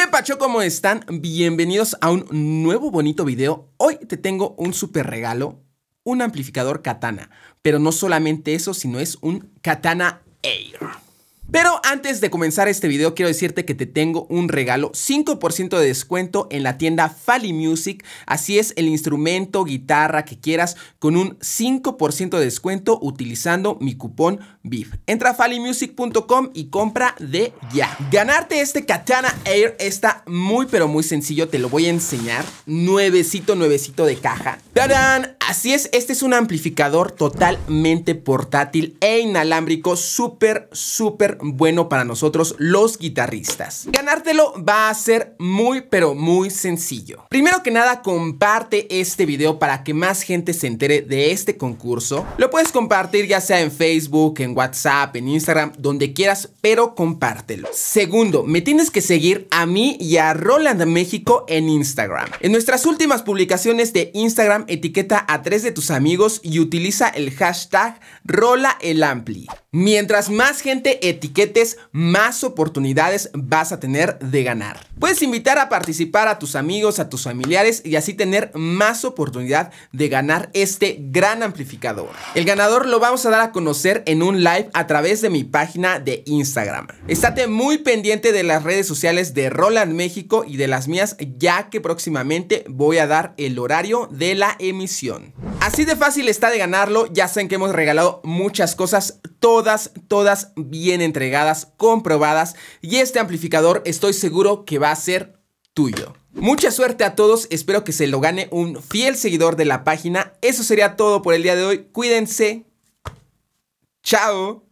¿Qué pacho? ¿Cómo están? Bienvenidos a un nuevo bonito video. Hoy te tengo un super regalo, un amplificador katana. Pero no solamente eso, sino es un katana Air. Pero antes de comenzar este video quiero decirte que te tengo un regalo, 5% de descuento en la tienda Fally Music, así es el instrumento, guitarra que quieras con un 5% de descuento utilizando mi cupón VIP. Entra a fallymusic.com y compra de ya. Ganarte este Katana Air está muy pero muy sencillo, te lo voy a enseñar, nuevecito, nuevecito de caja. ¡Tarán! Así es, este es un amplificador totalmente portátil e inalámbrico, súper, súper bueno para nosotros los guitarristas. Ganártelo va a ser muy, pero muy sencillo. Primero que nada, comparte este video para que más gente se entere de este concurso. Lo puedes compartir ya sea en Facebook, en WhatsApp, en Instagram, donde quieras, pero compártelo. Segundo, me tienes que seguir a mí y a Roland México en Instagram. En nuestras últimas publicaciones de Instagram, etiqueta a tres de tus amigos y utiliza el hashtag Rola el Ampli. Mientras más gente etiquetes, más oportunidades vas a tener de ganar. Puedes invitar a participar a tus amigos, a tus familiares y así tener más oportunidad de ganar este gran amplificador. El ganador lo vamos a dar a conocer en un live a través de mi página de Instagram. Estate muy pendiente de las redes sociales de Roland México y de las mías ya que próximamente voy a dar el horario de la emisión. Así de fácil está de ganarlo, ya saben que hemos regalado muchas cosas, todas, todas bien entregadas, comprobadas y este amplificador estoy seguro que va a ser tuyo. Mucha suerte a todos, espero que se lo gane un fiel seguidor de la página. Eso sería todo por el día de hoy, cuídense. Chao.